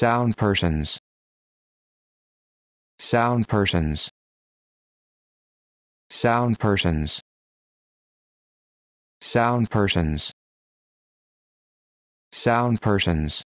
Sound persons. Sound persons. Sound persons. Sound persons. Sound persons.